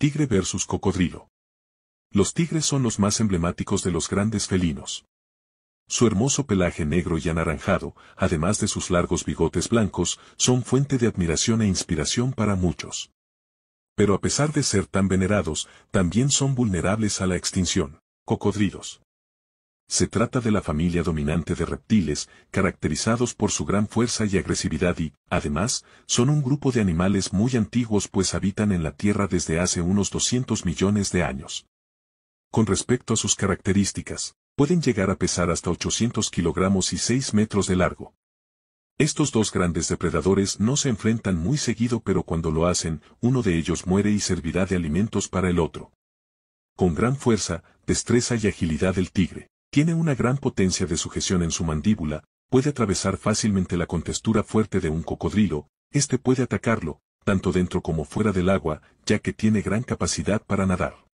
Tigre versus cocodrilo. Los tigres son los más emblemáticos de los grandes felinos. Su hermoso pelaje negro y anaranjado, además de sus largos bigotes blancos, son fuente de admiración e inspiración para muchos. Pero a pesar de ser tan venerados, también son vulnerables a la extinción. Cocodrilos. Se trata de la familia dominante de reptiles, caracterizados por su gran fuerza y agresividad y, además, son un grupo de animales muy antiguos pues habitan en la Tierra desde hace unos 200 millones de años. Con respecto a sus características, pueden llegar a pesar hasta 800 kilogramos y 6 metros de largo. Estos dos grandes depredadores no se enfrentan muy seguido pero cuando lo hacen, uno de ellos muere y servirá de alimentos para el otro. Con gran fuerza, destreza y agilidad el tigre tiene una gran potencia de sujeción en su mandíbula, puede atravesar fácilmente la contextura fuerte de un cocodrilo, este puede atacarlo, tanto dentro como fuera del agua, ya que tiene gran capacidad para nadar.